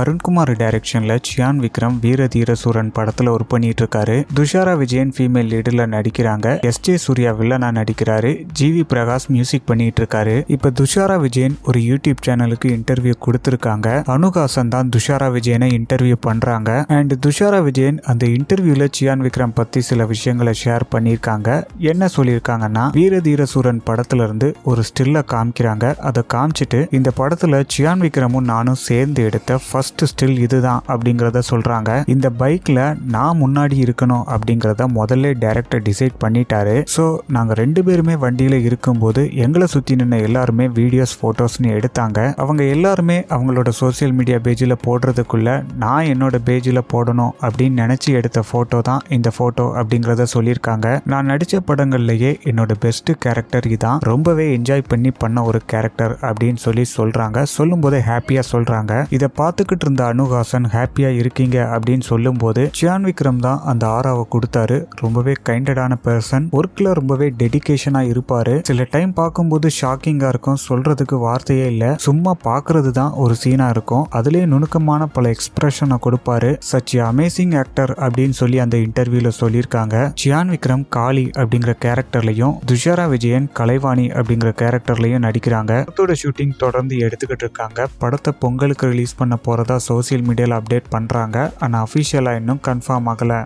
அருண்குமார் டைரக்ஷன்ல சியான் விக்ரம் வீர தீர சூரன் படத்துல ஒர்க் பண்ணிட்டு இருக்காரு துஷாரா விஜயன் ஃபீமேல் லீடர்ல நடிக்கிறாங்க எஸ் ஜே சூர்யா வில்லனா நடிக்கிறாரு ஜி வி பிரகாஷ் மியூசிக் பண்ணிட்டு இருக்காரு இப்ப துஷாரா விஜயன் ஒரு யூடியூப் சேனலுக்கு இன்டர்வியூ கொடுத்துருக்காங்க அனுகாசன் தான் துஷாரா விஜயனை இன்டர்வியூ பண்றாங்க அண்ட் துஷாரா விஜயன் அந்த இன்டர்வியூல சியான் விக்ரம் பத்தி சில விஷயங்களை ஷேர் பண்ணியிருக்காங்க என்ன சொல்லியிருக்காங்கன்னா வீர தீர சூரன் படத்துல இருந்து ஒரு ஸ்டில்ல காமிக்கிறாங்க அதை காமிச்சிட்டு இந்த படத்துல சியான் விக்ரமும் நானும் சேர்ந்து எடுத்த ஃபர்ஸ்ட் ஸ்டில் இதுதான் அப்படிங்கிறத சொல்கிறாங்க இந்த பைக்கில் நான் முன்னாடி இருக்கணும் அப்படிங்கிறத முதல்ல டேரக்டர் டிசைட் பண்ணிட்டாரு ஸோ நாங்கள் ரெண்டு பேருமே வண்டியில் இருக்கும்போது எங்களை சுற்றி நின்று எல்லாருமே வீடியோஸ் ஃபோட்டோஸ்ன்னு எடுத்தாங்க அவங்க எல்லாருமே அவங்களோட சோசியல் மீடியா பேஜில் போடுறதுக்குள்ள நான் என்னோட பேஜில் போடணும் அப்படின்னு நினச்சி எடுத்த ஃபோட்டோ தான் இந்த ஃபோட்டோ அப்படிங்கிறத சொல்லியிருக்காங்க நான் நடித்த படங்கள்லேயே என்னோட பெஸ்ட் கேரக்டர் இதான் ரொம்பவே என்ஜாய் பண்ணி பண்ண ஒரு கேரக்டர் அப்படின்னு சொல்லி சொல்கிறாங்க போதே ஹாப்பியாக சொல்கிறாங்க இதை பார்த்து பார்த்துக்கிட்டு இருந்த அனுஹாசன் ஹாப்பியாக இருக்கீங்க அப்படின்னு சொல்லும்போது சியான் விக்ரம் தான் அந்த ஆராவை கொடுத்தாரு ரொம்பவே கைண்டடான பர்சன் ஒர்க்கில் ரொம்பவே டெடிக்கேஷனாக இருப்பார் சில டைம் பார்க்கும்போது ஷாக்கிங்காக இருக்கும் சொல்கிறதுக்கு வார்த்தையே இல்லை சும்மா பார்க்கறது தான் ஒரு சீனாக இருக்கும் அதுலேயே நுணுக்கமான பல எக்ஸ்பிரஷனை கொடுப்பாரு சச் அமேசிங் ஆக்டர் அப்படின்னு சொல்லி அந்த இன்டர்வியூவில் சொல்லியிருக்காங்க சியான் விக்ரம் காளி அப்படிங்கிற கேரக்டர்லையும் துஷாரா விஜயன் கலைவாணி அப்படிங்கிற கேரக்டர்லையும் நடிக்கிறாங்க படத்தோட ஷூட்டிங் தொடர்ந்து எடுத்துக்கிட்டு இருக்காங்க படத்தை பொங்கலுக்கு ரிலீஸ் பண்ண போற போகிறதா சோசியல் மீடியாவில் அப்டேட் பண்ணுறாங்க ஆனால் அஃபிஷியலாக இன்னும் கன்ஃபார்ம் ஆகலை